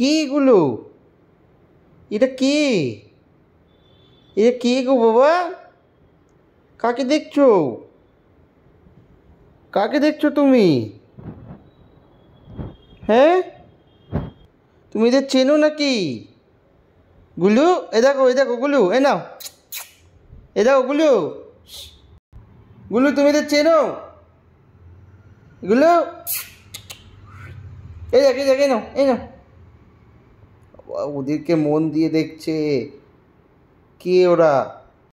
কি এগুলো এটা কে এটা কে গো বাবা কাকে দেখছো কাকে দেখছো তুমি হ্যাঁ তুমি এদের চেনো নাকি গুলু এ দেখো এ দেখো গুলু এ নাও এ দেখো গুলু গুলু তুমি এদের চেনো গুলু এ দেখ এ দেখ এ নাও এই নাও ওদেরকে মন দিয়ে দেখছে কে ওরা